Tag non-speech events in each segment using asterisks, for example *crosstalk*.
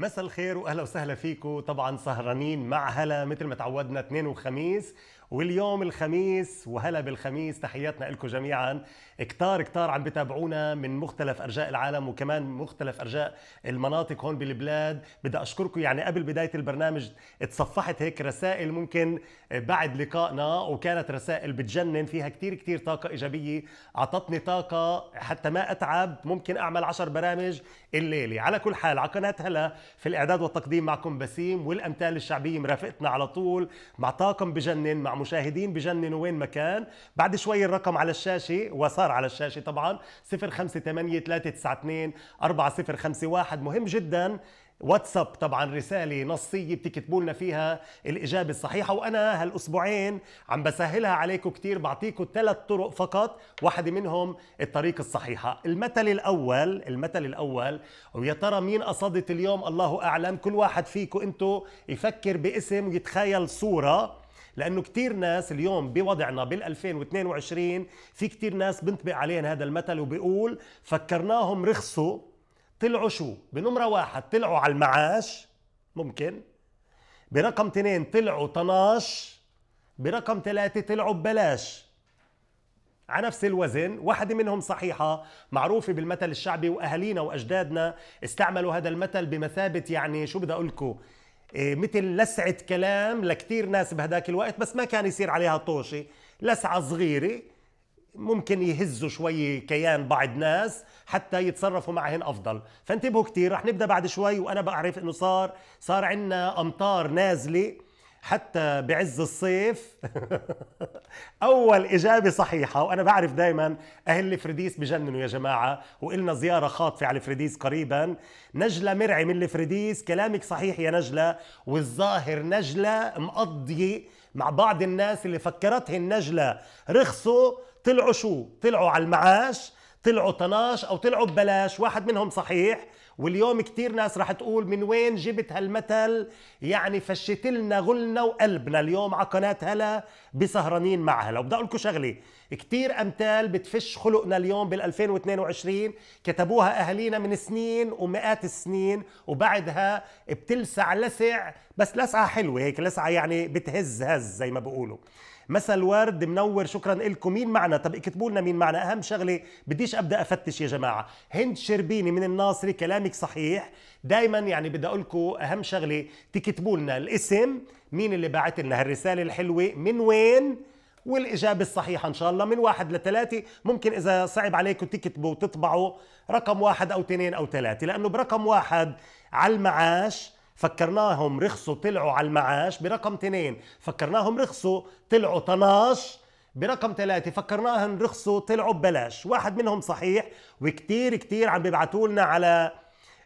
مساء الخير واهلا وسهلا فيكم طبعا سهرانين مع هلا مثل ما تعودنا اثنين وخميس واليوم الخميس وهلا بالخميس تحياتنا لكم جميعا كتار كتار عم بتابعونا من مختلف ارجاء العالم وكمان مختلف ارجاء المناطق هون بالبلاد بدي اشكركم يعني قبل بدايه البرنامج تصفحت هيك رسائل ممكن بعد لقائنا وكانت رسائل بتجنن فيها كتير كتير طاقه ايجابيه اعطتني طاقه حتى ما اتعب ممكن اعمل عشر برامج الليله على كل حال على قناه هلا في الاعداد والتقديم معكم بسيم والامثال الشعبيه مرافقتنا على طول مع طاقم بجنن مع مشاهدين بجننوا وين مكان بعد شوي الرقم على الشاشة وصار على الشاشة طبعا 0583924051 مهم جدا واتساب طبعا رساله نصيه بتكتبوا لنا فيها الاجابه الصحيحه وانا هالاسبوعين عم بسهلها عليكم كثير بعطيكم ثلاث طرق فقط واحده منهم الطريق الصحيحه المثل الاول المثل الاول ويا ترى مين قصدت اليوم الله اعلم كل واحد فيكم أنتو يفكر باسم ويتخيل صوره لانه كثير ناس اليوم بوضعنا بال2022 في كثير ناس بنطبق عليهم هذا المثل وبيقول فكرناهم رخصوا طلعوا شو بنمره واحد طلعوا على المعاش ممكن برقم اثنين طلعوا طناش برقم ثلاثة طلعوا ببلاش على نفس الوزن واحدة منهم صحيحة معروفة بالمثل الشعبي وأهالينا وأجدادنا استعملوا هذا المثل بمثابة يعني شو بدي أقول لكم إيه، مثل لسعة كلام لكتير ناس بهداك الوقت بس ما كان يصير عليها طوشة لسعة صغيرة ممكن يهزوا شوي كيان بعض ناس حتى يتصرفوا معهن افضل فانتبهوا كتير رح نبدا بعد شوي وانا بعرف انه صار صار عندنا امطار نازله حتى بعز الصيف *laughs* اول اجابه صحيحه وانا بعرف دائما اهل الفريديس بجننوا يا جماعه وإلنا زياره خاطفه على الفريديس قريبا نجله مرعي من الفريديس كلامك صحيح يا نجله والظاهر نجله مقضيه مع بعض الناس اللي فكرتهم نجله رخصوا طلعوا شو طلعوا على المعاش طلعوا طناش او طلعوا ببلاش واحد منهم صحيح واليوم كتير ناس رح تقول من وين جبت هالمثل يعني فشت لنا غلنا وقلبنا اليوم على قناه هلا بسهرانين مع هلا وبدي اقول لكم شغله كتير امثال بتفش خلقنا اليوم بال 2022 كتبوها اهالينا من سنين ومئات السنين وبعدها بتلسع لسع بس لسعه حلوه هيك لسعه يعني بتهز هز زي ما بقولوا مساء الورد منور شكرا لكم مين معنا طب اكتبوا لنا مين معنا اهم شغله بديش ابدا افتش يا جماعه هند شربيني من الناصري كلامك صحيح دائما يعني بدي اقول لكم اهم شغله تكتبوا لنا الاسم مين اللي باعت لنا هالرساله الحلوه من وين والإجابة الصحيحة إن شاء الله من واحد لثلاثة ممكن إذا صعب عليكم تكتبوا وتطبعوا رقم واحد أو اثنين أو ثلاثة لأنه برقم واحد على المعاش فكرناهم رخصوا طلعوا على المعاش برقم اثنين فكرناهم رخصوا طلعوا طناش برقم ثلاثة فكرناهم رخصوا طلعوا ببلاش واحد منهم صحيح وكتير كتير عم بيبعتوا لنا على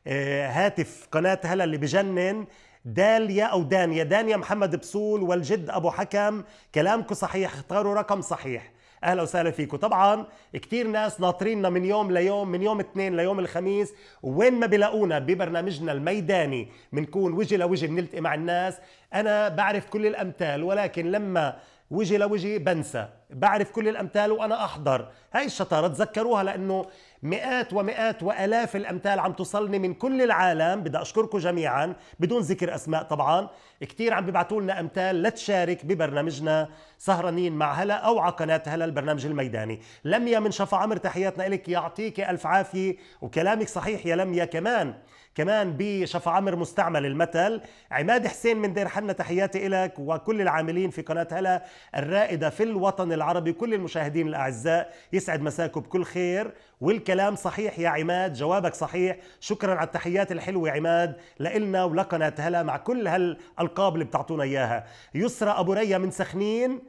آه، هاتف قناة هلا اللي بجنن داليا أو دانيا دانيا محمد بصول والجد أبو حكم كلامكم صحيح اختاروا رقم صحيح اهلا وسهلا فيكم طبعا كتير ناس ناطريننا من يوم ليوم من يوم اثنين ليوم الخميس وين ما بلاقونا ببرنامجنا الميداني بنكون وجه لوجه بنلتقي مع الناس انا بعرف كل الامثال ولكن لما وجه لوجه بنسى بعرف كل الامثال وانا احضر هاي الشطاره تذكروها لانه مئات ومئات والاف الامثال عم توصلني من كل العالم بدي اشكركم جميعا بدون ذكر اسماء طبعا كثير عم بيبعثوا لنا امثال لتشارك ببرنامجنا سهرانين مع هلا او على قناه هلا البرنامج الميداني لميا من شفا عمر تحياتنا لك يعطيك الف عافيه وكلامك صحيح يا لميا كمان كمان بشفا عمر مستعمل المثل عماد حسين من دير حنا تحياتي إلك وكل العاملين في قناة هلا الرائدة في الوطن العربي كل المشاهدين الأعزاء يسعد مساكم بكل خير والكلام صحيح يا عماد جوابك صحيح شكرا على التحيات الحلوة عماد لإلنا ولقناة هلا مع كل هالألقاب اللي بتعطونا إياها يسرى أبو ريا من سخنين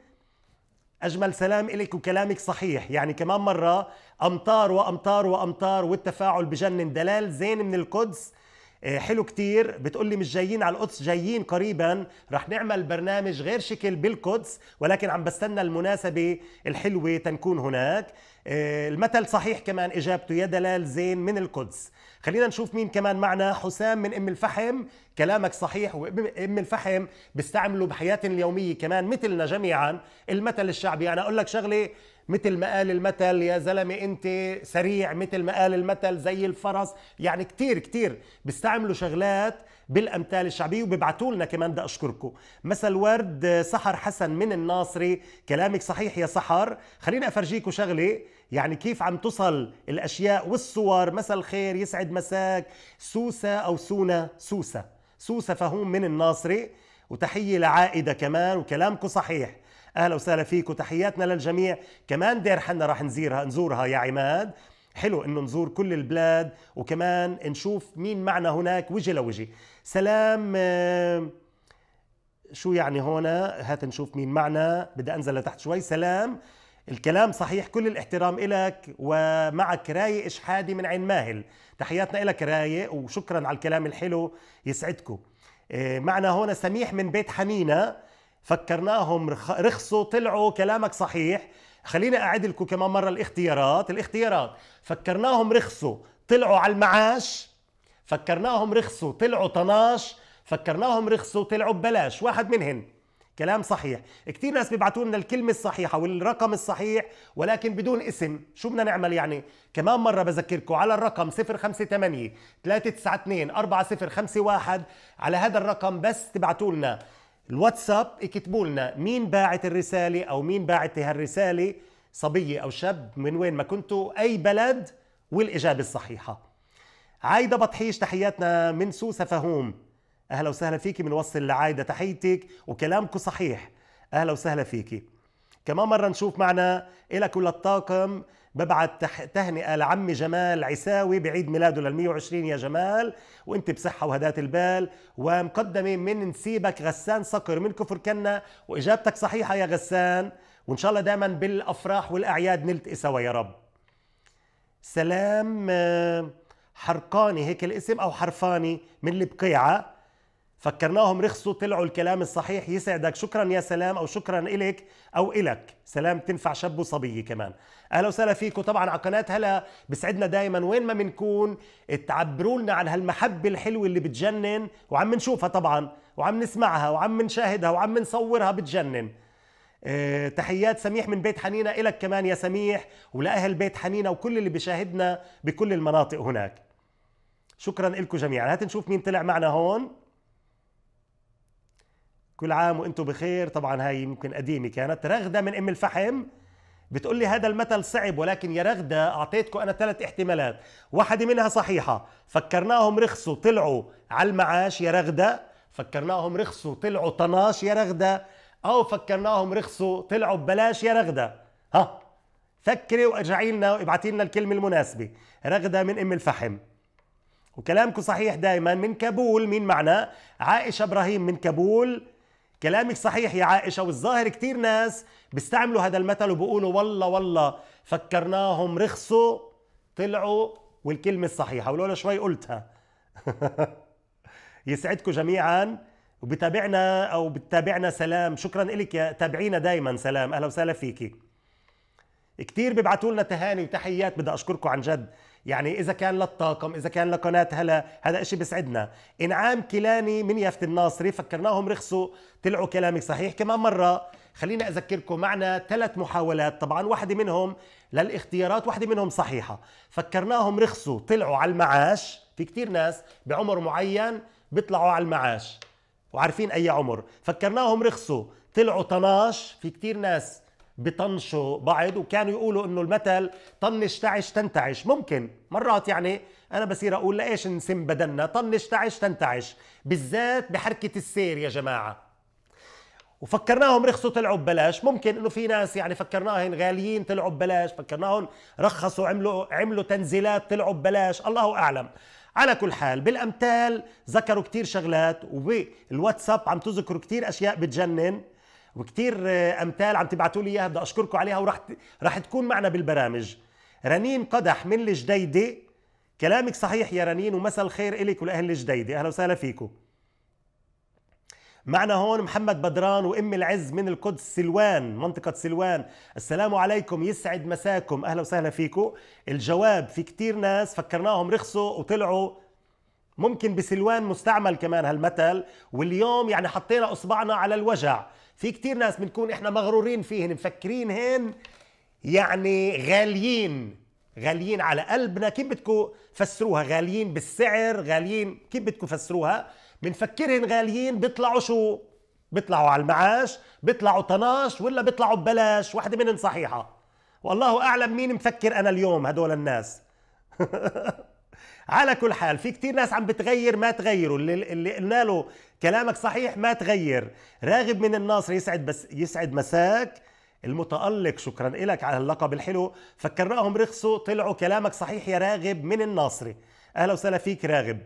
أجمل سلام إليك وكلامك صحيح يعني كمان مرة أمطار وأمطار وأمطار والتفاعل بجنن دلال زين من القدس آه، حلو كتير بتقول لي مش جايين على القدس جايين قريبا رح نعمل برنامج غير شكل بالقدس ولكن عم بستنى المناسبة الحلوة تنكون هناك آه، المثل صحيح كمان إجابته يا دلال زين من القدس خلينا نشوف مين كمان معنا حسام من أم الفحم كلامك صحيح وأم الفحم بيستعملوا بحياتنا اليومية كمان مثلنا جميعا المثل الشعبي أنا أقول لك شغلة مثل ما قال المثل يا زلمة أنت سريع مثل ما قال المثل زي الفرس يعني كتير كتير بيستعملوا شغلات بالأمثال الشعبية وبيبعتوا لنا كمان بدي أشكركم مثل ورد سحر حسن من الناصري كلامك صحيح يا سحر خليني أفرجيكم شغلة يعني كيف عم تصل الأشياء والصور مثل خير يسعد مساك سوسة أو سونا سوسة سوسة فهوم من الناصري وتحية لعائدة كمان وكلامكم صحيح اهلا وسهلا فيك وتحياتنا للجميع كمان دير حنا راح نزيرها نزورها يا عماد حلو انه نزور كل البلاد وكمان نشوف مين معنا هناك وجه لوجه سلام آه، شو يعني هون هات نشوف مين معنا بدي انزل لتحت شوي سلام الكلام صحيح كل الاحترام إلك ومعك رايق شحادي من عين ماهل تحياتنا إلك رايق وشكرا على الكلام الحلو يسعدكم آه، معنا هون سميح من بيت حنينة فكرناهم رخصوا طلعوا كلامك صحيح خليني اعد لكم كمان مره الاختيارات الاختيارات فكرناهم رخصوا طلعوا على المعاش فكرناهم رخصوا طلعوا طناش فكرناهم رخصوا طلعوا ببلاش واحد منهن كلام صحيح كثير ناس بيبعتوا لنا الكلمة الصحيحة والرقم الصحيح ولكن بدون اسم شو بدنا نعمل يعني كمان مرة بذكركم على الرقم 058 392 4051 على هذا الرقم بس تبعتوا لنا الواتساب اكتبوا لنا مين باعت الرسالة أو مين باعت هالرسالة صبية أو شاب من وين ما كنتوا أي بلد والإجابة الصحيحة عايدة بطحيش تحياتنا من سوسة فهوم أهلا وسهلا فيكي بنوصل لعايدة تحيتك وكلامك صحيح أهلا وسهلا فيكي كمان مرة نشوف معنا إلك وللطاقم ببعت تهنئه لعمي جمال عساوي بعيد ميلاده لل 120 يا جمال وانت بصحه وهدات البال ومقدمه من نسيبك غسان صقر من كفر كنا واجابتك صحيحه يا غسان وان شاء الله دائما بالافراح والاعياد نلتقي سوا يا رب سلام آه، حرقاني هيك الاسم او حرفاني من البقيعه فكرناهم رخصوا طلعوا الكلام الصحيح يسعدك شكرا يا سلام او شكرا الك او الك سلام تنفع شاب وصبيه كمان اهلا وسهلا فيكم طبعا على قناه هلا بسعدنا دائما وين ما بنكون تعبروا لنا عن هالمحبه الحلوه اللي بتجنن وعم نشوفها طبعا وعم نسمعها وعم نشاهدها وعم نصورها بتجنن آه، تحيات سميح من بيت حنينة إلك كمان يا سميح ولأهل بيت حنينة وكل اللي بيشاهدنا بكل المناطق هناك شكرا لكم جميعا هات نشوف مين طلع معنا هون كل عام وانتم بخير طبعا هاي يمكن قديمه كانت رغده من ام الفحم بتقول لي هذا المثل صعب ولكن يا رغدة أعطيتكم أنا ثلاث احتمالات واحدة منها صحيحة فكرناهم رخصوا طلعوا على المعاش يا رغدة فكرناهم رخصوا طلعوا طناش يا رغدة أو فكرناهم رخصوا طلعوا ببلاش يا رغدة ها فكري وارجعي لنا وابعتي لنا الكلمة المناسبة رغدة من أم الفحم وكلامكم صحيح دائما من كابول مين معنا عائشة إبراهيم من كابول كلامك صحيح يا عائشة والظاهر كثير ناس بيستعملوا هذا المثل وبقولوا والله والله فكرناهم رخصوا طلعوا والكلمة الصحيحة ولولا شوي قلتها *laughs* يسعدكم جميعا وبتابعنا او بتتابعنا سلام شكرا لك يا تابعينا دائما سلام اهلا وسهلا فيكي كثير بيبعتوا لنا تهاني وتحيات بدي اشكركم عن جد يعني اذا كان للطاقم اذا كان لقناه هلا هذا إشي بيسعدنا انعام كيلاني من يافت الناصري فكرناهم رخصوا طلعوا كلامك صحيح كمان مره خلينا اذكركم معنا ثلاث محاولات طبعا واحده منهم للاختيارات واحده منهم صحيحه فكرناهم رخصوا طلعوا على المعاش في كتير ناس بعمر معين بيطلعوا على المعاش وعارفين اي عمر فكرناهم رخصوا طلعوا طناش في كتير ناس بطنشوا بعض وكانوا يقولوا انه المثل طنش تعش تنتعش ممكن مرات يعني انا بصير اقول لايش نسم بدلنا طنش تعش تنتعش بالذات بحركه السير يا جماعه وفكرناهم رخصوا طلعوا ببلاش ممكن انه في ناس يعني فكرناهم غاليين طلعوا ببلاش فكرناهم رخصوا عملوا عملوا تنزيلات طلعوا ببلاش الله اعلم على كل حال بالامثال ذكروا كتير شغلات وبالواتساب عم تذكروا كتير اشياء بتجنن وكتير آه، امثال عم تبعتوا لي اياها بدي اشكركم عليها وراح راح تكون معنا بالبرامج رنين قدح من الجديده كلامك صحيح يا رنين ومساء الخير إلك ولأهل الجديدة أهلا وسهلا فيكم معنا هون محمد بدران وأم العز من القدس سلوان منطقة سلوان السلام عليكم يسعد مساكم أهلا وسهلا فيكم الجواب في كتير ناس فكرناهم رخصوا وطلعوا ممكن بسلوان مستعمل كمان هالمثل واليوم يعني حطينا اصبعنا على الوجع في كتير ناس بنكون احنا مغرورين فيهن مفكرين هن يعني غاليين غاليين على قلبنا كيف بدكم فسروها غاليين بالسعر غاليين كيف بدكم فسروها بنفكرهم غاليين بيطلعوا شو بيطلعوا على المعاش بيطلعوا طناش ولا بيطلعوا ببلاش واحدة منهم صحيحة والله أعلم مين مفكر أنا اليوم هدول الناس *laughs* على كل حال في كتير ناس عم بتغير ما تغيروا اللي, اللي قلنا له كلامك صحيح ما تغير راغب من الناصر يسعد بس يسعد مساك المتألق شكرا لك على اللقب الحلو فكرناهم رخصوا طلعوا كلامك صحيح يا راغب من الناصري أهلا وسهلا فيك راغب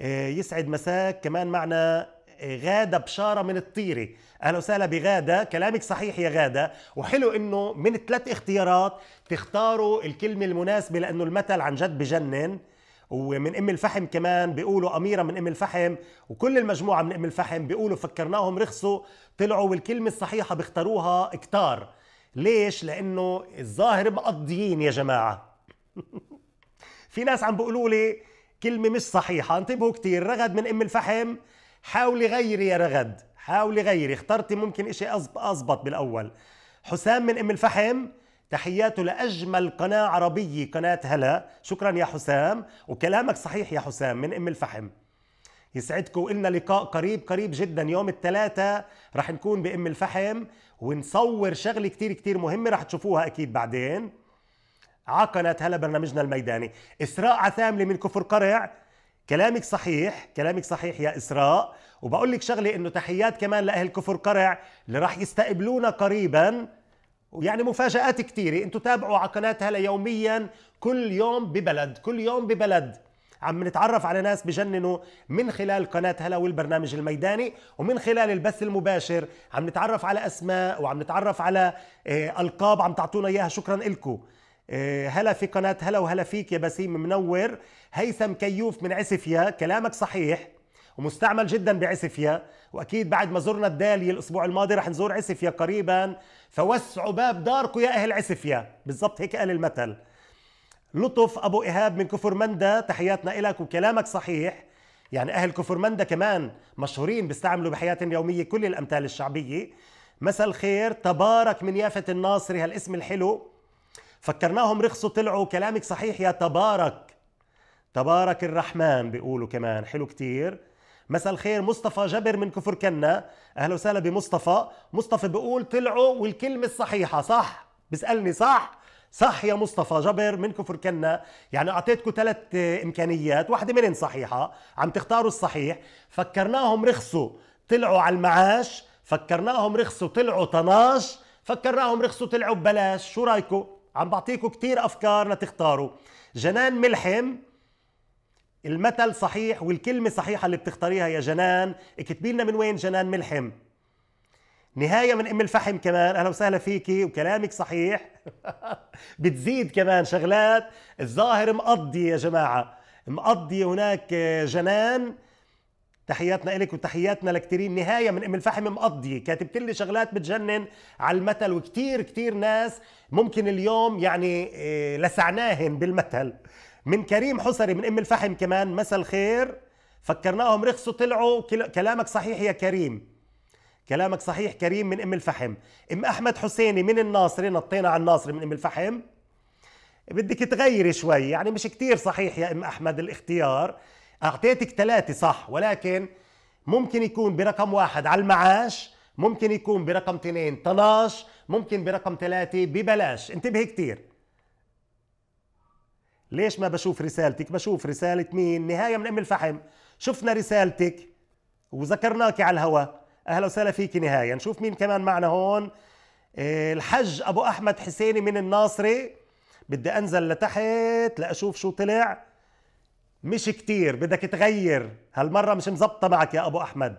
آه، يسعد مساك كمان معنا غاده بشاره من الطيره اهلا وسهلا بغاده كلامك صحيح يا غاده وحلو انه من ثلاث اختيارات تختاروا الكلمه المناسبه لانه المثل عن جد بجنن ومن ام الفحم كمان بيقولوا اميره من ام الفحم وكل المجموعه من ام الفحم بيقولوا فكرناهم رخصوا طلعوا والكلمه الصحيحه بيختاروها كتار ليش لانه الظاهر مقضيين يا جماعه *laughs* في ناس عم بيقولوا لي كلمه مش صحيحه انتبهوا كتير رغد من ام الفحم حاولي غيري يا رغد حاولي غيري اخترتي ممكن إشي اضبط بالأول حسام من أم الفحم تحياته لأجمل قناة عربية قناة هلا شكرا يا حسام وكلامك صحيح يا حسام من أم الفحم يسعدكم وإلنا لقاء قريب قريب جدا يوم الثلاثاء رح نكون بأم الفحم ونصور شغلة كتير كتير مهمة رح تشوفوها أكيد بعدين عقنت هلا برنامجنا الميداني إسراء عثاملي من كفر قرع كلامك صحيح كلامك صحيح يا إسراء وبقول لك شغلة إنه تحيات كمان لأهل كفر قرع اللي راح يستقبلونا قريبا ويعني مفاجآت كثيرة انتم تابعوا على قناة هلا يوميا كل يوم ببلد كل يوم ببلد عم نتعرف على ناس بجننوا من خلال قناة هلا والبرنامج الميداني ومن خلال البث المباشر عم نتعرف على أسماء وعم نتعرف على آه، ألقاب عم تعطونا إياها شكرا لكم آه، هلا في قناة هلا وهلا فيك يا بسيم منور هيثم كيوف من عسفيا كلامك صحيح ومستعمل جدا بعسفيا واكيد بعد ما زرنا الدالية الاسبوع الماضي رح نزور عسفيا قريبا فوسعوا باب داركم يا اهل عسفيا بالضبط هيك قال المثل لطف ابو ايهاب من كفر مندا تحياتنا لك وكلامك صحيح يعني اهل كفر مندا كمان مشهورين بيستعملوا بحياتهم اليوميه كل الامثال الشعبيه مساء الخير تبارك من يافة الناصري هالاسم الحلو فكرناهم رخصوا طلعوا كلامك صحيح يا تبارك تبارك الرحمن بيقولوا كمان حلو كتير مساء الخير مصطفى جبر من كفر كنا اهلا وسهلا بمصطفى مصطفى بيقول طلعوا والكلمه الصحيحه صح بيسالني صح صح يا مصطفى جبر من كفر كنا يعني اعطيتكم ثلاث امكانيات واحده منهم صحيحه عم تختاروا الصحيح فكرناهم رخصوا طلعوا على المعاش فكرناهم رخصوا طلعوا طناش فكرناهم رخصوا طلعوا ببلاش شو رايكم عم بعطيكم كتير أفكار لتختاروا جنان ملحم المثل صحيح والكلمة صحيحة اللي بتختاريها يا جنان اكتبي لنا من وين جنان ملحم نهاية من أم الفحم كمان أهلا وسهلا فيكي وكلامك صحيح *laughs* بتزيد كمان شغلات الظاهر مقضي يا جماعة مقضي هناك جنان تحياتنا إلك وتحياتنا لكتيرين نهاية من أم الفحم مقضية كاتبت لي شغلات بتجنن على المثل وكتير كتير ناس ممكن اليوم يعني آه، لسعناهن بالمثل من كريم حسري من أم الفحم كمان مساء الخير فكرناهم رخصوا طلعوا كلامك صحيح يا كريم كلامك صحيح كريم من أم الفحم أم أحمد حسيني من الناصري نطينا على الناصري من أم الفحم بدك تغيري شوي يعني مش كتير صحيح يا أم أحمد الاختيار اعطيتك ثلاثه صح ولكن ممكن يكون برقم واحد على المعاش ممكن يكون برقم اثنين طناش ممكن برقم ثلاثة ببلاش انتبهي كتير ليش ما بشوف رسالتك بشوف رسالة مين نهاية من أم الفحم شفنا رسالتك وذكرناك على الهواء أهلا وسهلا فيك نهاية نشوف مين كمان معنا هون إيه، الحج أبو أحمد حسيني من الناصري بدي أنزل لتحت لأشوف شو طلع مش كتير بدك تغير هالمرة مش مزبطة معك يا أبو أحمد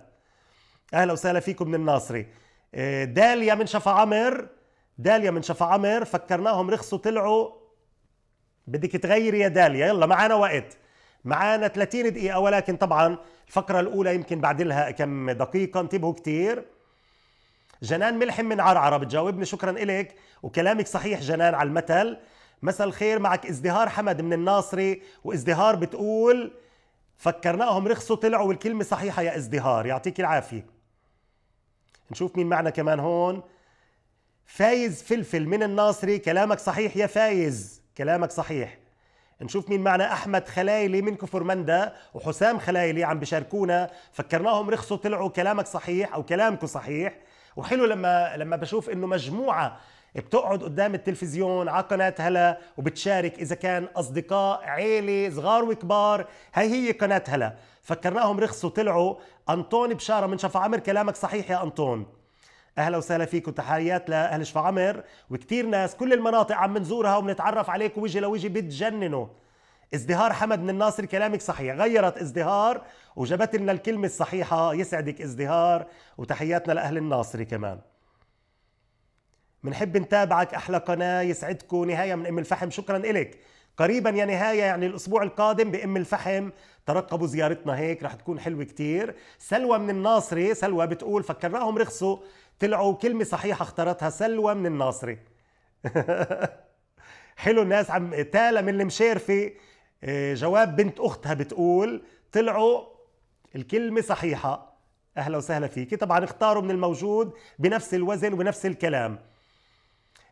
أهلا وسهلا فيكم من الناصري آه، داليا من شفا عمر داليا من شفا عمر فكرناهم رخصوا طلعوا بدك تغيري يا داليا يلا معانا وقت معانا 30 دقيقة ولكن طبعا الفقرة الأولى يمكن بعد لها كم دقيقة انتبهوا كتير جنان ملحم من عرعرة بتجاوبني شكرا إلك وكلامك صحيح جنان على المثل مساء الخير معك ازدهار حمد من الناصري وازدهار بتقول فكرناهم رخصوا طلعوا والكلمة صحيحة يا ازدهار يعطيك العافية نشوف مين معنا كمان هون فايز فلفل من الناصري كلامك صحيح يا فايز كلامك صحيح نشوف مين معنا احمد خلايلي من كفر مندا وحسام خلايلي عم بشاركونا فكرناهم رخصوا طلعوا كلامك صحيح او كلامكم صحيح وحلو لما لما بشوف انه مجموعه بتقعد قدام التلفزيون على قناة هلا وبتشارك إذا كان أصدقاء عيلة صغار وكبار هاي هي قناة هلا فكرناهم رخصوا طلعوا أنطون بشارة من شفا عمر كلامك صحيح يا أنطون اهلا وسهلا فيكم تحيات لاهل شفا عمر وكثير ناس كل المناطق عم بنزورها وبنتعرف عليك وجه لوجه بتجننوا ازدهار حمد من الناصر كلامك صحيح غيرت ازدهار وجابت لنا الكلمة الصحيحة يسعدك ازدهار وتحياتنا لأهل الناصري كمان بنحب نتابعك احلى قناه يسعدكم نهايه من ام الفحم شكرا لك قريبا يا نهاية يعني الأسبوع القادم بأم الفحم ترقبوا زيارتنا هيك رح تكون حلوة كتير سلوى من الناصري سلوى بتقول فكرناهم رخصوا طلعوا كلمة صحيحة اختارتها سلوى من الناصري *laughs* حلو الناس عم تالا من المشيرفي آه، جواب بنت أختها بتقول طلعوا الكلمة صحيحة أهلا وسهلا فيكي طبعا اختاروا من الموجود بنفس الوزن ونفس الكلام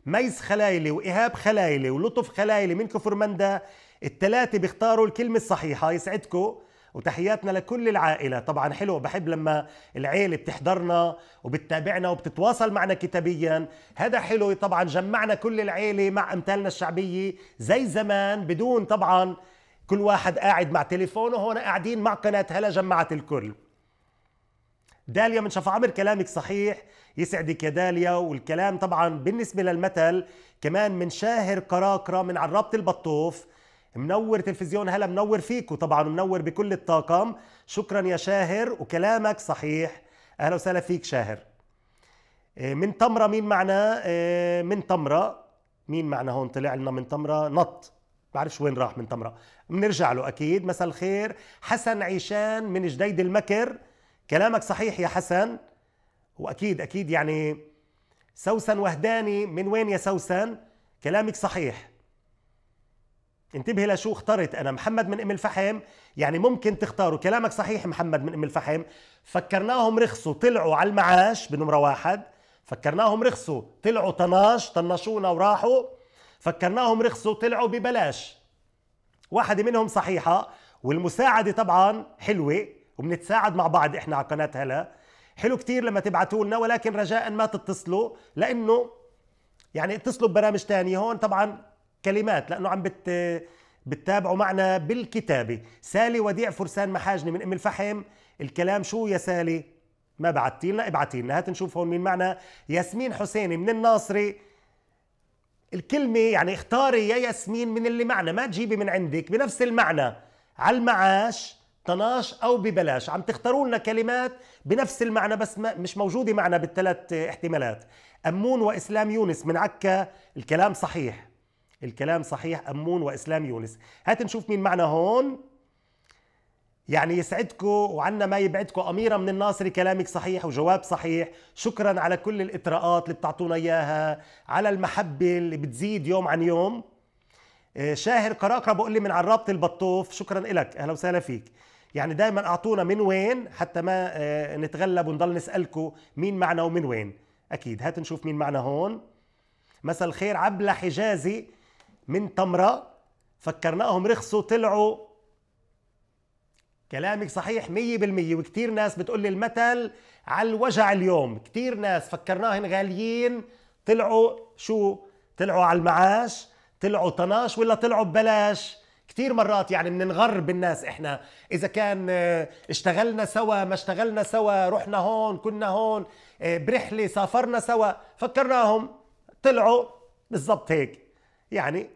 ميز خلايلي وايهاب خلايلي ولطف خلايلي من كفر مندا الثلاثه بيختاروا الكلمه الصحيحه يسعدكم وتحياتنا لكل العائله طبعا حلو بحب لما العيله بتحضرنا وبتتابعنا وبتتواصل معنا كتابيا هذا حلو طبعا جمعنا كل العيله مع امثالنا الشعبيه زي زمان بدون طبعا كل واحد قاعد مع تليفونه هون قاعدين مع قناه هلا جمعت الكل داليا من شفا عمر كلامك صحيح يسعدك يا داليا والكلام طبعا بالنسبة للمثل كمان من شاهر كراكرا من عرابة البطوف منور تلفزيون هلا منور فيكم طبعا منور بكل الطاقم شكرا يا شاهر وكلامك صحيح اهلا وسهلا فيك شاهر آه، من تمرة مين معنا آه، من تمرة مين معنا هون طلع لنا من تمرة نط بعرفش وين راح من تمرة بنرجع له أكيد مساء الخير حسن عيشان من جديد المكر كلامك صحيح يا حسن واكيد اكيد يعني سوسن وهداني من وين يا سوسن كلامك صحيح انتبهي لشو اخترت انا محمد من ام الفحم يعني ممكن تختاروا كلامك صحيح محمد من ام الفحم فكرناهم رخصوا طلعوا على المعاش بنمره واحد فكرناهم رخصوا طلعوا طناش طنشونا وراحوا فكرناهم رخصوا طلعوا ببلاش واحدة منهم صحيحة والمساعدة طبعا حلوة وبنتساعد مع بعض احنا على قناة هلا حلو كتير لما تبعتوا لنا ولكن رجاء ما تتصلوا لانه يعني اتصلوا ببرامج تانية هون طبعا كلمات لانه عم بت بتتابعوا معنا بالكتابة سالي وديع فرسان محاجني من ام الفحم الكلام شو يا سالي ما بعتي لنا ابعتي لنا هات نشوف هون مين معنا ياسمين حسيني من الناصري الكلمة يعني اختاري يا ياسمين من اللي معنا ما تجيبي من عندك بنفس المعنى على المعاش طناش او ببلاش عم تختاروا لنا كلمات بنفس المعنى بس مش موجودة معنا بالثلاث احتمالات أمون وإسلام يونس من عكا الكلام صحيح الكلام صحيح أمون وإسلام يونس هات نشوف مين معنا هون يعني يسعدكم وعنا ما يبعدكم أميرة من الناصري كلامك صحيح وجواب صحيح شكرا على كل الإطراءات اللي بتعطونا إياها على المحبة اللي بتزيد يوم عن يوم آه، شاهر قراقرة بقول لي من عرابة البطوف شكرا لك أهلا وسهلا فيك يعني دايما اعطونا من وين حتى ما آه، نتغلب ونضل نسالكم مين معنا ومن وين اكيد هات نشوف مين معنا هون مساء الخير عبلة حجازي من تمرة فكرناهم رخصوا طلعوا كلامك صحيح مية بالمية وكتير ناس بتقول لي المثل على الوجع اليوم كتير ناس فكرناهم غاليين طلعوا شو طلعوا على المعاش طلعوا طناش ولا طلعوا ببلاش كثير مرات يعني بننغر بالناس احنا اذا كان آه، اشتغلنا سوا ما اشتغلنا سوا رحنا هون كنا هون آه، برحله سافرنا سوا فكرناهم طلعوا بالضبط هيك يعني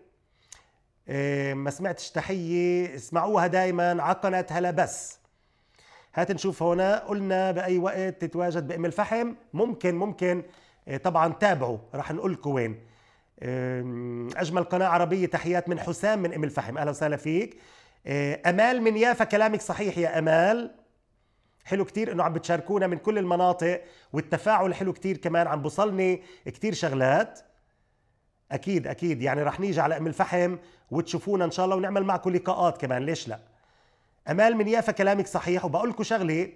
آه، ما سمعتش تحيه اسمعوها دائما عقلت هلا بس هات نشوف هنا قلنا باي وقت تتواجد بام الفحم ممكن ممكن طبعا تابعوا راح نقول لكم وين أجمل قناة عربية تحيات من حسام من أم الفحم أهلا وسهلا فيك آه، أمال من يافا كلامك صحيح يا أمال حلو كتير انه عم بتشاركونا من كل المناطق والتفاعل حلو كتير كمان عم بوصلني كتير شغلات اكيد اكيد يعني رح نيجي على ام الفحم وتشوفونا ان شاء الله ونعمل معكم لقاءات كمان ليش لا امال من يافا كلامك صحيح وبقول لكم شغله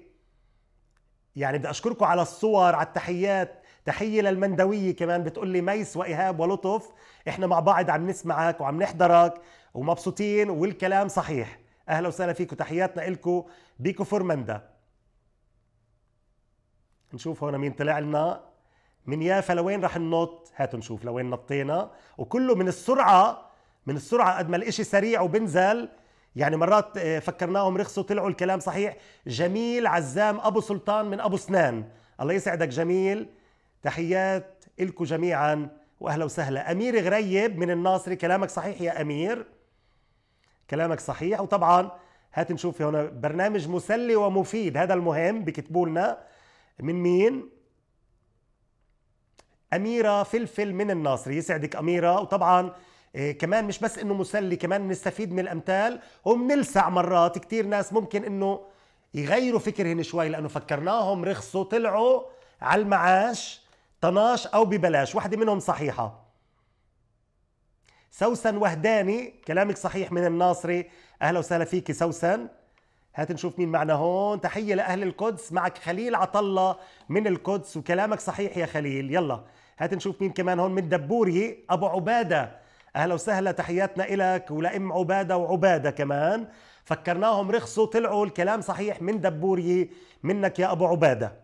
يعني بدي اشكركم على الصور على التحيات تحيه للمندويه كمان بتقول لي ميس وايهاب ولطف احنا مع بعض عم نسمعك وعم نحضرك ومبسوطين والكلام صحيح اهلا وسهلا فيكم تحياتنا لكم بكفر مندا نشوف هون مين طلع لنا من يافا لوين رح ننط هاتوا نشوف لوين نطينا وكله من السرعه من السرعه قد ما الاشي سريع وبنزل يعني مرات آه، فكرناهم رخصوا طلعوا الكلام صحيح جميل عزام ابو سلطان من ابو سنان الله يسعدك جميل تحيات لكم جميعا واهلا وسهلا امير غريب من الناصري كلامك صحيح يا امير كلامك صحيح وطبعا هات نشوف هنا برنامج مسلي ومفيد هذا المهم بكتبوا لنا من مين أميرة فلفل من الناصري يسعدك أميرة وطبعا آه، كمان مش بس انه مسلي كمان نستفيد من الامثال وبنلسع مرات كثير ناس ممكن انه يغيروا فكرهن شوي لانه فكرناهم رخصوا طلعوا على المعاش طناش أو ببلاش واحدة منهم صحيحة سوسن وهداني كلامك صحيح من الناصري أهلا وسهلا فيك سوسن هات نشوف مين معنا هون تحية لأهل القدس معك خليل عطلة من القدس وكلامك صحيح يا خليل يلا هات نشوف مين كمان هون من دبوري أبو عبادة أهلا وسهلا تحياتنا إلك ولأم عبادة وعبادة كمان فكرناهم رخصوا طلعوا الكلام صحيح من دبوري منك يا أبو عبادة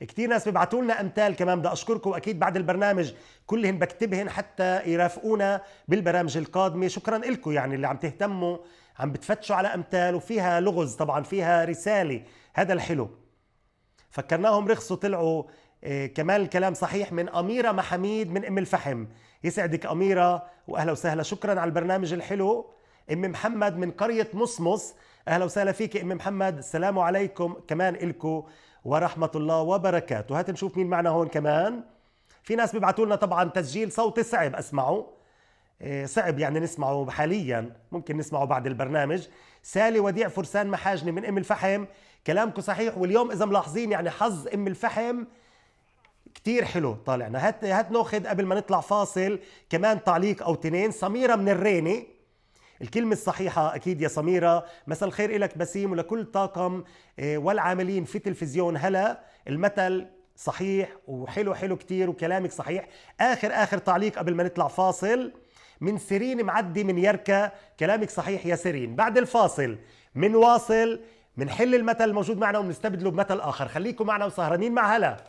كتير ناس بيبعتوا لنا امثال كمان بدي اشكركم واكيد بعد البرنامج كلهن بكتبهن حتى يرافقونا بالبرامج القادمه شكرا لكم يعني اللي عم تهتموا عم بتفتشوا على امثال وفيها لغز طبعا فيها رساله هذا الحلو فكرناهم رخصوا طلعوا إيه كمان الكلام صحيح من اميره محميد من ام الفحم يسعدك اميره واهلا وسهلا شكرا على البرنامج الحلو ام محمد من قريه مصمص اهلا وسهلا فيك ام محمد السلام عليكم كمان لكم ورحمة الله وبركاته هات نشوف مين معنا هون كمان في ناس بيبعتوا لنا طبعا تسجيل صوتي صعب اسمعه إيه، صعب يعني نسمعه حاليا ممكن نسمعه بعد البرنامج سالي وديع فرسان محاجني من ام الفحم كلامكم صحيح واليوم اذا ملاحظين يعني حظ ام الفحم كتير حلو طالعنا هات هات ناخذ قبل ما نطلع فاصل كمان تعليق او تنين سميره من الريني الكلمة الصحيحة أكيد يا سميرة مساء الخير إلك بسيم ولكل طاقم آه، والعاملين في تلفزيون هلا المثل صحيح وحلو حلو كتير وكلامك صحيح آخر آخر تعليق قبل ما نطلع فاصل من سيرين معدي من يركا كلامك صحيح يا سيرين بعد الفاصل من واصل حل المثل الموجود معنا وبنستبدله بمثل آخر خليكم معنا وسهرانين مع هلا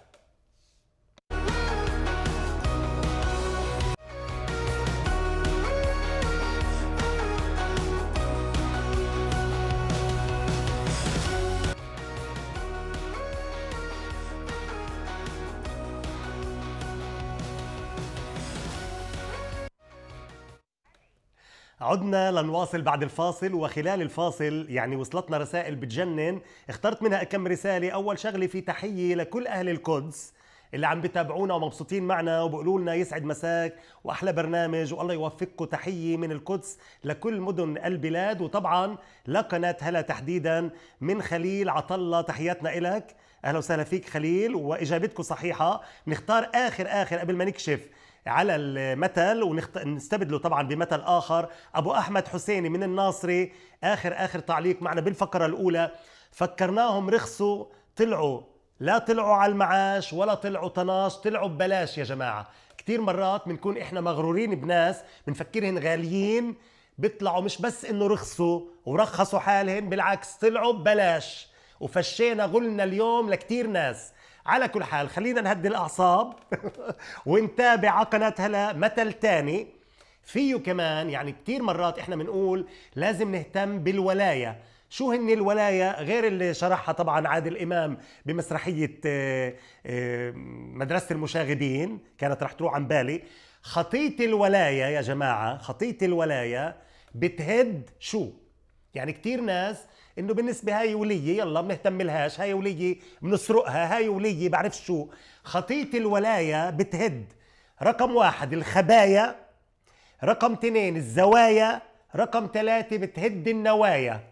عدنا لنواصل بعد الفاصل وخلال الفاصل يعني وصلتنا رسائل بتجنن اخترت منها كم رسالة أول شغلة في تحية لكل أهل القدس اللي عم بتابعونا ومبسوطين معنا وبقولوا لنا يسعد مساك واحلى برنامج والله يوفقكم تحيه من القدس لكل مدن البلاد وطبعا لقناه هلا تحديدا من خليل عطله تحياتنا الك اهلا وسهلا فيك خليل واجابتكم صحيحه نختار اخر اخر قبل ما نكشف على المثل ونستبدله ونخت... طبعا بمثل آخر أبو أحمد حسيني من الناصري آخر آخر تعليق معنا بالفقرة الأولى فكرناهم رخصوا طلعوا لا طلعوا على المعاش ولا طلعوا طناش طلعوا ببلاش يا جماعة كثير مرات بنكون إحنا مغرورين بناس بنفكرهم غاليين بيطلعوا مش بس إنه رخصوا ورخصوا حالهم بالعكس طلعوا ببلاش وفشينا غلنا اليوم لكتير ناس على كل حال خلينا نهدي الاعصاب *laughs* ونتابع قناه هلا مثل تاني فيه كمان يعني كثير مرات احنا بنقول لازم نهتم بالولايه شو هن الولاية غير اللي شرحها طبعا عادل إمام بمسرحية آه، آه، مدرسة المشاغبين كانت رح تروح عن بالي خطية الولاية يا جماعة خطية الولاية بتهد شو يعني كثير ناس انه بالنسبه هاي وليه يلا بنهتم لهاش هاي وليه بنسرقها هاي وليه بعرف شو خطيه الولايه بتهد رقم واحد الخبايا رقم اثنين الزوايا رقم ثلاثة بتهد النوايا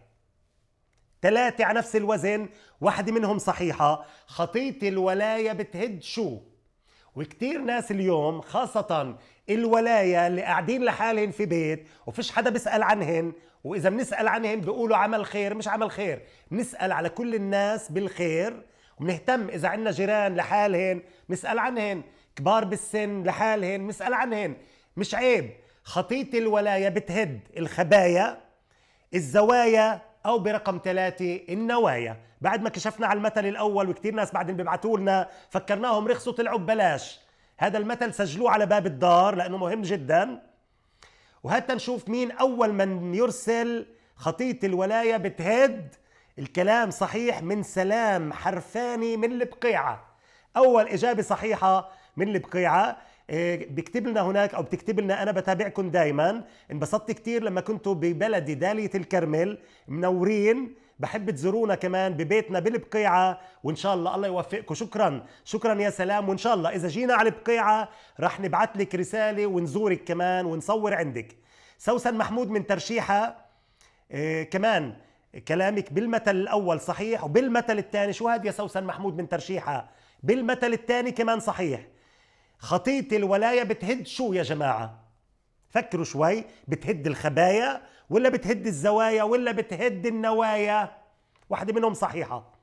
ثلاثة على نفس الوزن واحدة منهم صحيحة خطية الولاية بتهد شو وكتير ناس اليوم خاصة الولاية اللي قاعدين لحالهم في بيت وفيش حدا بيسأل عنهن واذا بنسال عنهم بيقولوا عمل خير مش عمل خير بنسال على كل الناس بالخير وبنهتم اذا عندنا جيران لحالهن بنسال عنهن كبار بالسن لحالهن بنسال عنهن مش عيب خطيط الولايه بتهد الخبايا الزوايا او برقم ثلاثة النوايا بعد ما كشفنا على المثل الاول وكثير ناس بعدين بيبعتوا لنا فكرناهم رخصوا طلعوا ببلاش هذا المثل سجلوه على باب الدار لانه مهم جدا وهات نشوف مين أول من يرسل خطية الولاية بتهد الكلام صحيح من سلام حرفاني من البقيعة أول إجابة صحيحة من البقيعة إيه، بيكتب لنا هناك او بتكتب لنا انا بتابعكم دائما انبسطت كثير لما كنتوا ببلدي داليه الكرمل منورين بحب تزورونا كمان ببيتنا بالبقيعة وإن شاء الله الله يوفقكم شكرا شكرا يا سلام وإن شاء الله إذا جينا على البقيعة رح نبعث لك رسالة ونزورك كمان ونصور عندك سوسن محمود من ترشيحة إيه كمان كلامك بالمثل الأول صحيح وبالمثل الثاني شو هاد يا سوسن محمود من ترشيحة بالمثل الثاني كمان صحيح خطيط الولاية بتهد شو يا جماعة فكروا شوي بتهد الخبايا ولا بتهد الزوايا ولا بتهد النوايا واحدة منهم صحيحة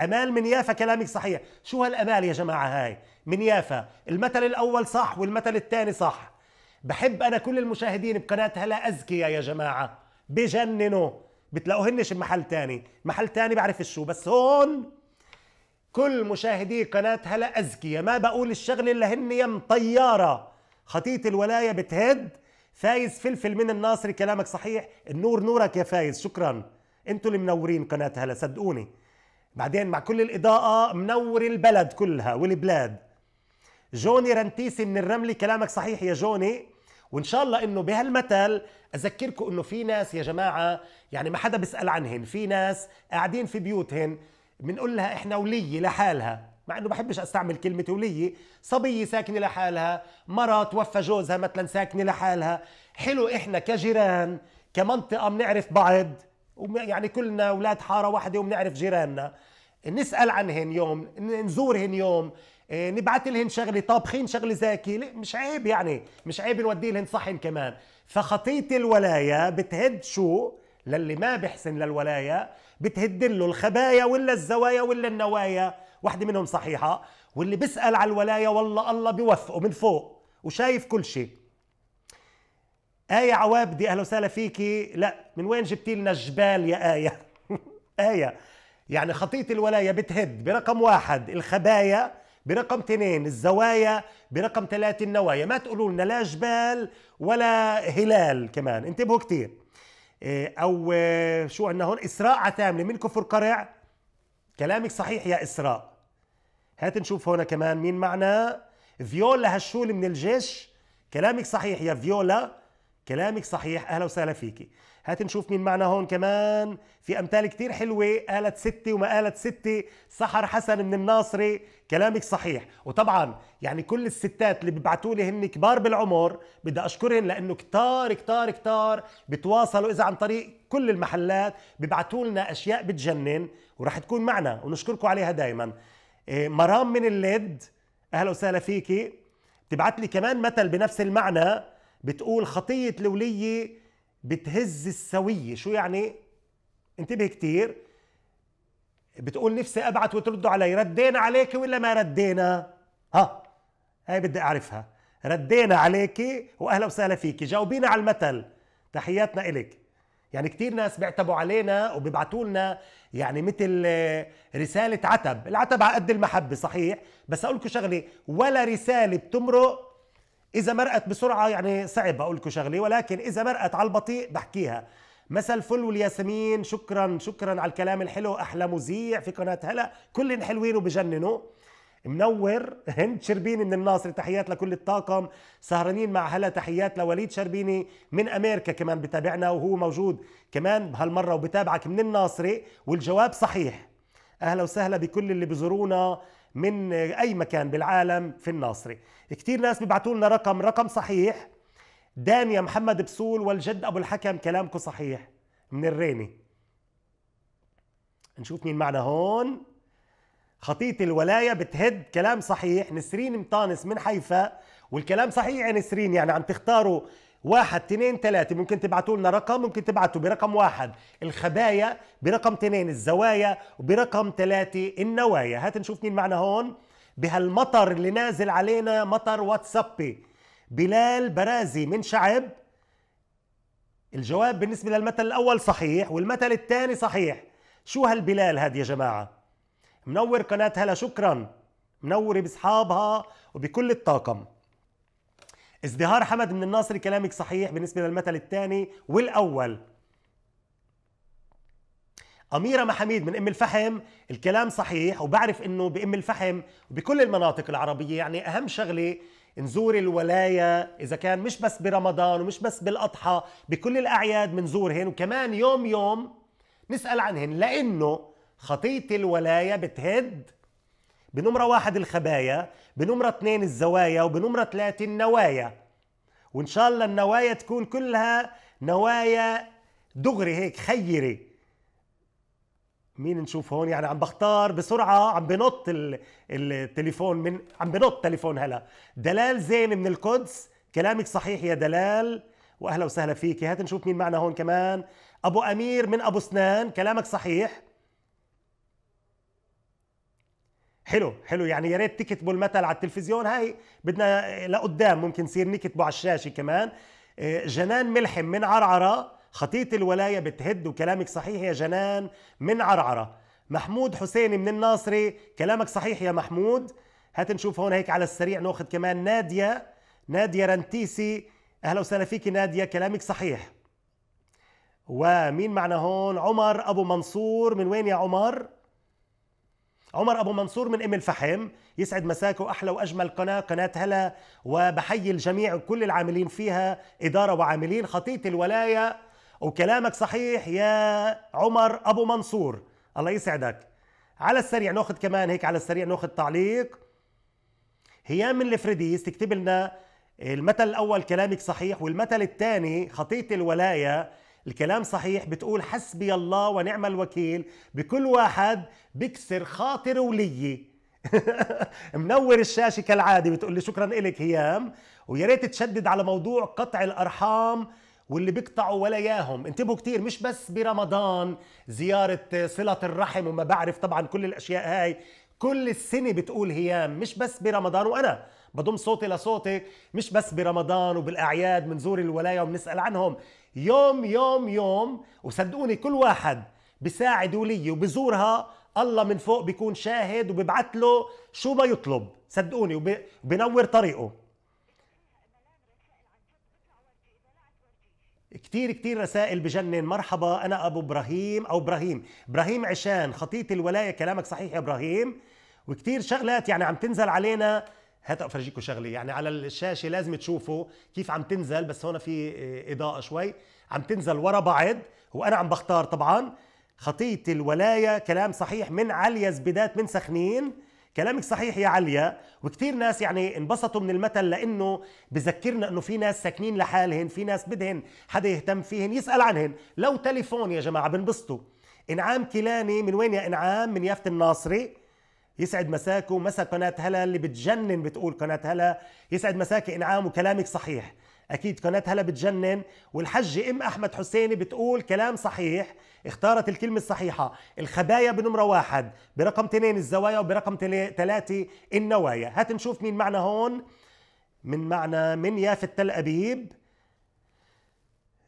أمال من يافا كلامك صحيح شو هالأمال يا جماعة هاي من يافا المثل الأول صح والمثل الثاني صح بحب أنا كل المشاهدين بقناة هلا أذكياء يا جماعة بجننوا بتلاقوهنش بمحل تاني محل تاني بعرف شو بس هون كل مشاهدي قناة هلا أذكياء ما بقول الشغلة اللي هن يم طيارة خطيط الولاية بتهد فايز فلفل من الناصري كلامك صحيح النور نورك يا فايز شكرا انتوا اللي منورين قناه هلا صدقوني بعدين مع كل الاضاءه منور البلد كلها والبلاد جوني رنتيسي من الرملي كلامك صحيح يا جوني وان شاء الله انه بهالمثل اذكركم انه في ناس يا جماعه يعني ما حدا بيسال عنهن في ناس قاعدين في بيوتهن بنقول لها احنا وليه لحالها مع انه بحبش استعمل كلمه وليه صبيه ساكنه لحالها مرة توفى جوزها مثلا ساكنه لحالها حلو احنا كجيران كمنطقه بنعرف بعض يعني كلنا اولاد حاره واحده وبنعرف جيراننا نسال عنهن يوم نزورهن يوم إيه، نبعث لهن شغله طابخين شغله زاكي مش عيب يعني مش عيب نودي لهن صحن كمان فخطيه الولايه بتهد شو للي ما بحسن للولايه بتهد له الخبايا ولا الزوايا ولا النوايا واحدة منهم صحيحة واللي بيسأل على الولاية والله الله بيوفقه من فوق وشايف كل شيء آية عوابدي أهلا وسهلا فيكي لا من وين جبتي لنا الجبال يا آية *laughs* آية يعني خطية الولاية بتهد برقم واحد الخبايا برقم اثنين الزوايا برقم ثلاثة النوايا ما تقولوا لنا لا جبال ولا هلال كمان انتبهوا كثير آه، او آه، شو عندنا هون اسراء عتامله من كفر قرع كلامك صحيح يا اسراء هات نشوف هنا كمان مين معنا فيولا هشول من الجيش كلامك صحيح يا فيولا كلامك صحيح اهلا وسهلا فيكي هات نشوف مين معنا هون كمان في امثال كتير حلوه قالت ستي وما قالت ستي سحر حسن من الناصري كلامك صحيح وطبعا يعني كل الستات اللي ببعثوا لي هن كبار بالعمر بدي اشكرهن لانه كتار كتار كتار بتواصلوا اذا عن طريق كل المحلات ببعثوا لنا اشياء بتجنن وراح تكون معنا ونشكركم عليها دائما آه، مرام من الليد اهلا وسهلا فيكي تبعت لي كمان مثل بنفس المعنى بتقول خطيه الوليه بتهز السويه شو يعني انتبه كتير بتقول نفسي ابعت وتردوا علي ردينا عليك ولا ما ردينا ها هاي بدي اعرفها ردينا عليكي واهلا وسهلا فيكي جاوبينا على المثل تحياتنا الك يعني كثير ناس بيعتبوا علينا وبيبعتوا لنا يعني مثل آه، رسالة عتب العتب على قد المحبة صحيح بس أقول لكم شغلة ولا رسالة بتمرق إذا مرقت بسرعة يعني صعب أقول لكم شغلة ولكن إذا مرقت على البطيء بحكيها مساء الفل والياسمين شكرا شكرا على الكلام الحلو أحلى مذيع في قناة هلا كل حلوين وبجننوا منور هند شربيني من الناصر تحيات لكل الطاقم سهرانين مع هلا تحيات لوليد شربيني من امريكا كمان بتابعنا وهو موجود كمان بهالمره وبتابعك من الناصري والجواب صحيح اهلا وسهلا بكل اللي بزورونا من اي مكان بالعالم في الناصري كثير ناس بيبعتوا لنا رقم رقم صحيح دانيا محمد بسول والجد ابو الحكم كلامكم صحيح من الريني نشوف مين معنا هون خطيط الولاية بتهد كلام صحيح نسرين مطانس من حيفا والكلام صحيح يا نسرين يعني عم تختاروا واحد اثنين ثلاثة ممكن تبعتوا لنا رقم ممكن تبعتوا برقم واحد الخبايا برقم اثنين الزوايا وبرقم ثلاثة النوايا هات نشوف مين معنا هون بهالمطر اللي نازل علينا مطر واتسابي بلال برازي من شعب الجواب بالنسبة للمثل الأول صحيح والمثل الثاني صحيح شو هالبلال هاد يا جماعة منور قناة هلا شكرا منور بأصحابها وبكل الطاقم ازدهار حمد من الناصري كلامك صحيح بالنسبة للمثل الثاني والأول أميرة محميد من أم الفحم الكلام صحيح وبعرف أنه بأم الفحم وبكل المناطق العربية يعني أهم شغلة نزور الولاية إذا كان مش بس برمضان ومش بس بالأضحى بكل الأعياد بنزورهن وكمان يوم يوم نسأل عنهن لأنه خطيه الولايه بتهد بنمره واحد الخبايا بنمره اتنين الزوايا وبنمره ثلاثه النوايا وان شاء الله النوايا تكون كلها نوايا دغري هيك خيري مين نشوف هون يعني عم بختار بسرعة عم بنط التليفون من عم بنط تليفون هلا دلال زين من القدس كلامك صحيح يا دلال واهلا وسهلا فيك هات نشوف مين معنا هون كمان ابو امير من ابو سنان كلامك صحيح حلو حلو يعني يا ريت تكتبوا المثل على التلفزيون هاي بدنا لقدام ممكن نصير نكتبه على الشاشه كمان آه، جنان ملحم من عرعره خطية الولاية بتهد وكلامك صحيح يا جنان من عرعرة محمود حسيني من الناصري كلامك صحيح يا محمود هات نشوف هون هيك على السريع ناخذ كمان نادية نادية رنتيسي أهلا وسهلا فيك نادية كلامك صحيح ومين معنا هون عمر أبو منصور من وين يا عمر عمر ابو منصور من ام الفحم يسعد مساكو احلى واجمل قناه قناه هلا وبحيي الجميع وكل العاملين فيها اداره وعاملين خطيط الولايه وكلامك صحيح يا عمر ابو منصور الله يسعدك على السريع ناخذ كمان هيك على السريع ناخذ تعليق هيام من الفريديس تكتب لنا المثل الاول كلامك صحيح والمثل الثاني خطيط الولايه الكلام صحيح بتقول حسبي الله ونعم الوكيل بكل واحد بكسر خاطر ولي *laughs* منور الشاشه كالعاده بتقول لي شكرا لك هيام ويا ريت تشدد على موضوع قطع الارحام واللي بيقطعوا ولا ياهم انتبهوا كتير مش بس برمضان زيارة صلة الرحم وما بعرف طبعا كل الأشياء هاي كل السنة بتقول هيام مش بس برمضان وأنا بضم صوتي لصوتك مش بس برمضان وبالأعياد بنزور الولاية وبنسأل عنهم يوم يوم يوم وصدقوني كل واحد بساعد ولي وبزورها الله من فوق بيكون شاهد وببعث له شو ما يطلب صدقوني وبنور طريقه كتير كتير رسائل بجنن مرحبا أنا أبو إبراهيم أو إبراهيم إبراهيم عشان خطيط الولاية كلامك صحيح يا إبراهيم وكتير شغلات يعني عم تنزل علينا هات افرجيكم شغله يعني على الشاشه لازم تشوفوا كيف عم تنزل بس هون في آه، اضاءه شوي عم تنزل ورا بعض وانا عم بختار طبعا خطيه الولايه كلام صحيح من عليا زبدات من سخنين كلامك صحيح يا عليا وكثير ناس يعني انبسطوا من المثل لانه بذكرنا انه في ناس ساكنين لحالهن في ناس بدهن حدا يهتم فيهن يسال عنهن لو تليفون يا جماعه بنبسطوا انعام كيلاني من وين يا انعام من يافت الناصري يسعد مساكو مسا قناة هلا اللي بتجنن بتقول قناة هلا يسعد مساك إنعام وكلامك صحيح أكيد قناة هلا بتجنن والحجة أم أحمد حسيني بتقول كلام صحيح اختارت الكلمة الصحيحة الخبايا بنمرة واحد برقم تنين الزوايا وبرقم ثلاثة النوايا هات نشوف مين معنا هون من معنا من يافة تل أبيب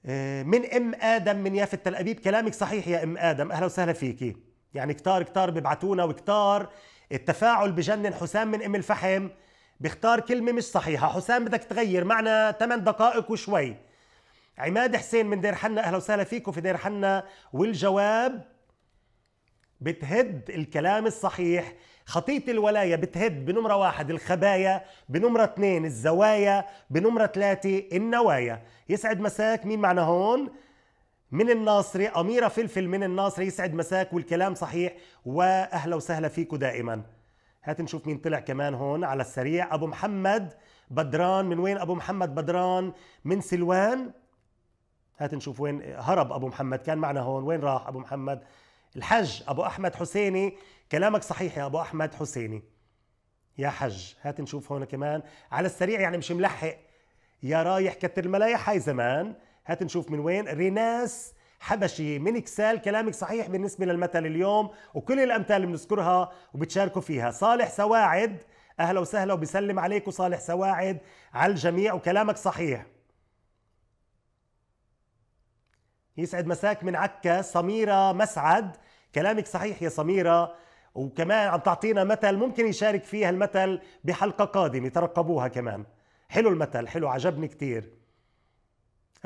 آه، من ام ادم من يافة تل ابيب كلامك صحيح يا ام ادم اهلا وسهلا فيكي يعني كتار كتار ببعتونا وكتار التفاعل بجنن حسام من ام الفحم بيختار كلمة مش صحيحة حسام بدك تغير معنا 8 دقائق وشوي عماد حسين من دير حنا اهلا وسهلا فيكم في دير حنا والجواب بتهد الكلام الصحيح خطية الولاية بتهد بنمرة واحد الخبايا بنمرة اثنين الزوايا بنمرة ثلاثة النوايا يسعد مساك مين معنا هون؟ من الناصري أميرة فلفل من الناصري يسعد مساك والكلام صحيح وأهلا وسهلا فيكم دائما هات نشوف مين طلع كمان هون على السريع أبو محمد بدران من وين أبو محمد بدران من سلوان هات نشوف وين هرب أبو محمد كان معنا هون وين راح أبو محمد الحج أبو أحمد حسيني كلامك صحيح يا أبو أحمد حسيني يا حج هات نشوف هون كمان على السريع يعني مش ملحق يا رايح كتر الملايح هاي زمان هات نشوف من وين ريناس حبشي من كسال كلامك صحيح بالنسبة للمثل اليوم وكل الأمثال اللي بنذكرها وبتشاركوا فيها صالح سواعد أهلا وسهلا وبسلم عليك وصالح سواعد على الجميع وكلامك صحيح يسعد مساك من عكا سميرة مسعد كلامك صحيح يا سميرة وكمان عم تعطينا مثل ممكن يشارك فيها المثل بحلقة قادمة ترقبوها كمان حلو المثل حلو عجبني كتير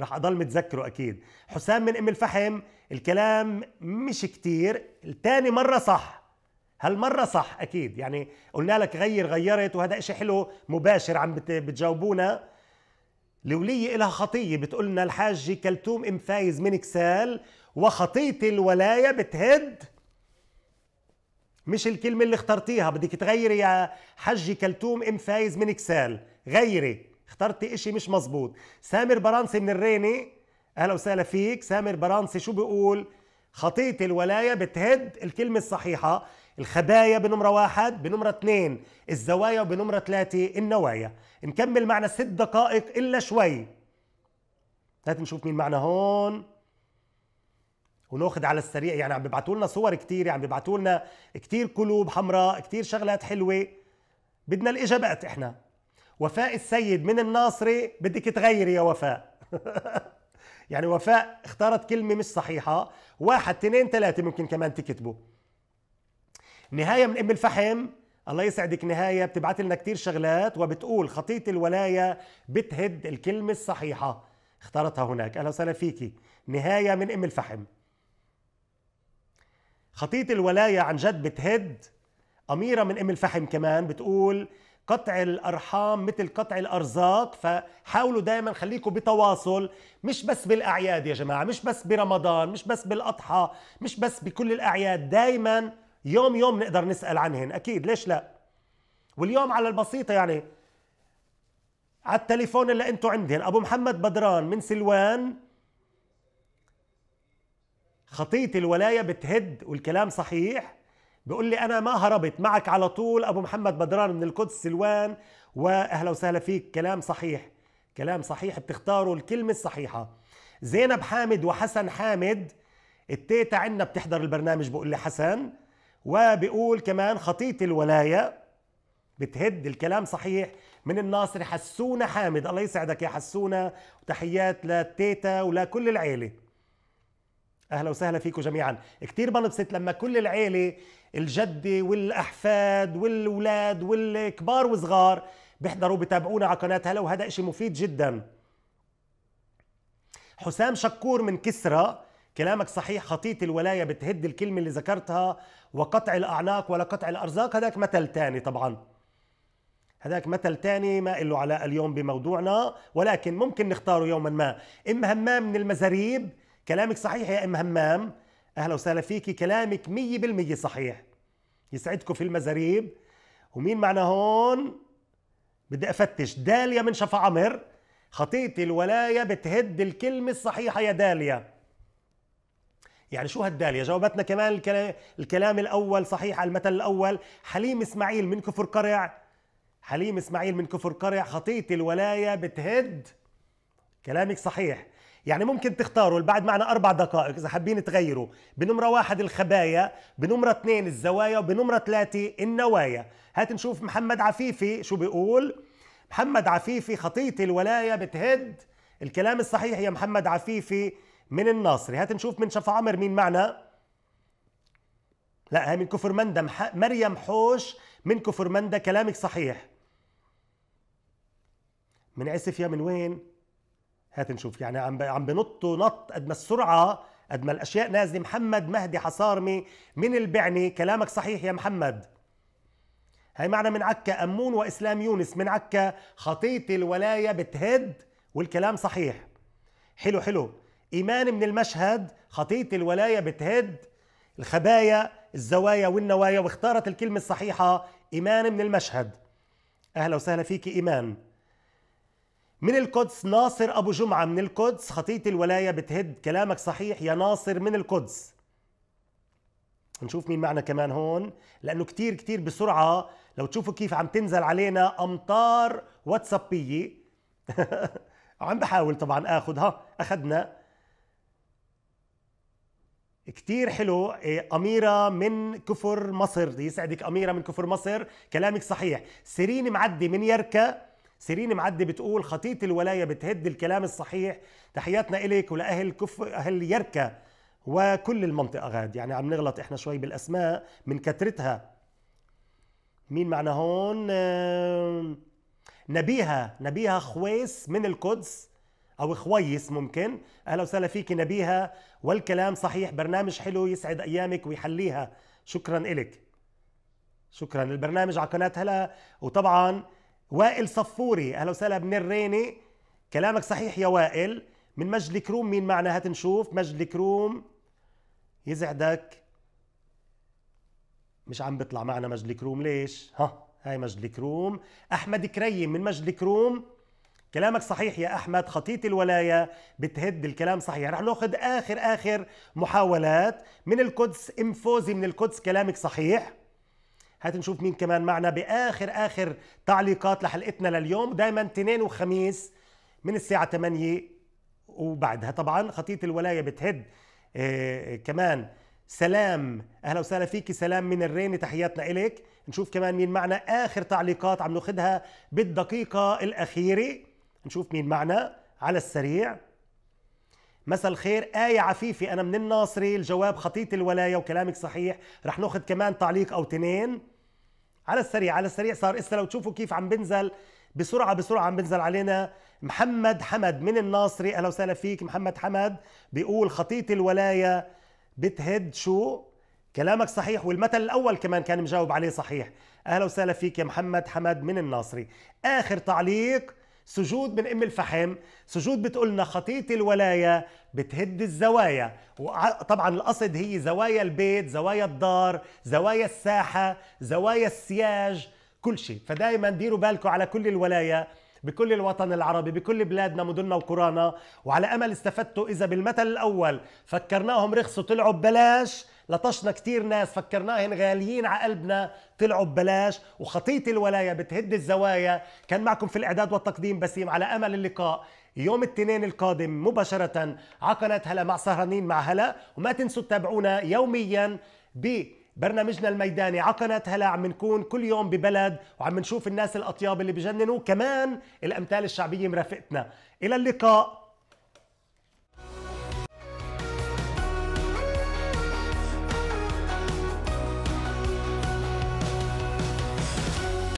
رح اضل متذكره اكيد حسام من ام الفحم الكلام مش كتير التاني مره صح هالمرة صح أكيد يعني قلنا لك غير غيرت وهذا إشي حلو مباشر عم بتجاوبونا لولية إلها خطية بتقولنا الحاج كلثوم أم فايز من كسال وخطية الولاية بتهد مش الكلمة اللي اخترتيها بدك تغيري يا حجي كلثوم أم فايز من كسال غيري اخترتي اشي مش مزبوط سامر برانسي من الريني اهلا وسهلا فيك سامر برانسي شو بيقول خطية الولاية بتهد الكلمة الصحيحة الخبايا بنمرة واحد بنمرة اثنين الزوايا وبنمرة ثلاثة النوايا نكمل معنا ست دقائق إلا شوي هات نشوف مين معنا هون وناخذ على السريع يعني عم بيبعتوا لنا صور كثير يعني عم بيبعتوا لنا كثير قلوب حمراء كثير شغلات حلوه بدنا الاجابات احنا وفاء السيد من الناصري بدك تغيري يا وفاء *laughs* يعني وفاء اختارت كلمة مش صحيحة واحد اثنين ثلاثة ممكن كمان تكتبوا نهاية من ام الفحم الله يسعدك نهاية بتبعت لنا كتير شغلات وبتقول خطية الولاية بتهد الكلمة الصحيحة اختارتها هناك أهلا وسهلا فيكي نهاية من ام الفحم خطية الولاية عن جد بتهد أميرة من ام الفحم كمان بتقول قطع الارحام مثل قطع الارزاق فحاولوا دائما خليكم بتواصل مش بس بالاعياد يا جماعه مش بس برمضان مش بس بالاضحى مش بس بكل الاعياد دائما يوم يوم نقدر نسال عنهن اكيد ليش لا واليوم على البسيطه يعني على التليفون اللي انتم عندهن ابو محمد بدران من سلوان خطيه الولايه بتهد والكلام صحيح بيقول لي انا ما هربت معك على طول ابو محمد بدران من القدس سلوان واهلا وسهلا فيك كلام صحيح كلام صحيح بتختاروا الكلمه الصحيحه زينب حامد وحسن حامد التيتا عندنا بتحضر البرنامج بقول لي حسن وبيقول كمان خطيط الولايه بتهد الكلام صحيح من الناصر حسونه حامد الله يسعدك يا حسونه وتحيات للتيتا ولكل العيله اهلا وسهلا فيكم جميعا كتير بنبسط لما كل العيله الجده والاحفاد والاولاد والكبار وصغار بيحضروا بتابعونا على قناه هلا وهذا إشي مفيد جدا حسام شكور من كسرى كلامك صحيح خطيط الولاية بتهد الكلمة اللي ذكرتها وقطع الأعناق ولا قطع الأرزاق هذاك مثل تاني طبعا هذاك مثل تاني ما له علاقة اليوم بموضوعنا ولكن ممكن نختاره يوما ما إم همام من المزاريب كلامك صحيح يا ام همام اهلا وسهلا فيكي كلامك 100% صحيح يسعدكم في المزاريب ومين معنا هون بدي افتش داليا من شفا عمر خطيتي الولاية بتهد الكلمة الصحيحة يا داليا يعني شو هالداليا جاوبتنا كمان الكلام الأول صحيح على المثل الأول حليم إسماعيل من كفر قرع حليم إسماعيل من كفر قرع خطيتي الولاية بتهد كلامك صحيح يعني ممكن تختاروا بعد معنا أربع دقائق إذا حابين تغيروا بنمرة واحد الخبايا بنمرة اثنين الزوايا وبنمرة ثلاثة النوايا هات نشوف محمد عفيفي شو بيقول محمد عفيفي خطية الولاية بتهد الكلام الصحيح يا محمد عفيفي من الناصري هات نشوف من شفا عمر مين معنا لا هي من كفر مندا مريم حوش من كفر مندا كلامك صحيح من عسف يا من وين هات نشوف يعني عم عم بنطوا نط قد ما السرعه قد ما الاشياء نازله محمد مهدي حصارمي من البعني كلامك صحيح يا محمد هاي معنا من عكا امون واسلام يونس من عكا خطيط الولايه بتهد والكلام صحيح حلو حلو ايمان من المشهد خطيط الولايه بتهد الخبايا الزوايا والنوايا واختارت الكلمه الصحيحه ايمان من المشهد اهلا وسهلا فيك ايمان من القدس ناصر ابو جمعه من القدس خطيه الولايه بتهد كلامك صحيح يا ناصر من القدس نشوف مين معنا كمان هون لانه كتير كتير بسرعه لو تشوفوا كيف عم تنزل علينا امطار واتسابيه *laughs* عم بحاول طبعا اخذ ها اخذنا كتير حلو إيه، أميرة من كفر مصر يسعدك أميرة من كفر مصر كلامك صحيح سيرين معدي من يركا سيرين معدي بتقول خطيط الولاية بتهد الكلام الصحيح تحياتنا إليك ولأهل كف أهل يركا وكل المنطقة غاد يعني عم نغلط إحنا شوي بالأسماء من كترتها مين معنا هون نبيها نبيها خويس من القدس أو خويس ممكن أهلا وسهلا فيك نبيها والكلام صحيح برنامج حلو يسعد أيامك ويحليها شكرا إلك شكرا البرنامج على قناة هلا وطبعا وائل صفوري اهلا وسهلا من الريني كلامك صحيح يا وائل من مجد الكروم مين معنا هات نشوف مجد الكروم يزعدك مش عم بيطلع معنا مجد الكروم ليش ها هاي مجد الكروم احمد كريم من مجد الكروم كلامك صحيح يا احمد خطيط الولايه بتهد الكلام صحيح رح ناخذ اخر اخر محاولات من القدس ام فوزي من القدس كلامك صحيح هات نشوف مين كمان معنا باخر اخر تعليقات لحلقتنا لليوم دائما تنين وخميس من الساعه 8 وبعدها طبعا خطيه الولايه بتهد آه،, آه كمان سلام اهلا وسهلا فيك سلام من الريني تحياتنا اليك نشوف كمان مين معنا اخر تعليقات عم ناخذها بالدقيقه الاخيره نشوف مين معنا على السريع مساء الخير آية عفيفي أنا من الناصري الجواب خطيط الولاية وكلامك صحيح رح ناخذ كمان تعليق أو تنين على السريع على السريع صار اسا لو تشوفوا كيف عم بنزل بسرعة بسرعة عم بنزل علينا محمد حمد من الناصري أهلا وسهلا فيك محمد حمد بيقول خطية الولاية بتهد شو كلامك صحيح والمثل الأول كمان كان مجاوب عليه صحيح أهلا وسهلا فيك يا محمد حمد من الناصري آخر تعليق سجود من ام الفحم سجود بتقولنا خطية الولاية بتهد الزوايا وطبعا القصد هي زوايا البيت زوايا الدار زوايا الساحة زوايا السياج كل شيء فدائما ديروا بالكم على كل الولاية بكل الوطن العربي بكل بلادنا مدننا وقرانا وعلى أمل استفدتوا إذا بالمثل الأول فكرناهم رخصوا طلعوا ببلاش لطشنا كتير ناس فكرناهن غاليين على قلبنا طلعوا ببلاش وخطية الولاية بتهد الزوايا كان معكم في الإعداد والتقديم بسيم على أمل اللقاء يوم الاثنين القادم مباشرة على قناة هلا مع سهرانين مع هلا وما تنسوا تتابعونا يوميا ب برنامجنا الميداني عقنة هلا عم نكون كل يوم ببلد وعم نشوف الناس الأطياب اللي بجننوا كمان الأمثال الشعبية مرافقتنا إلى اللقاء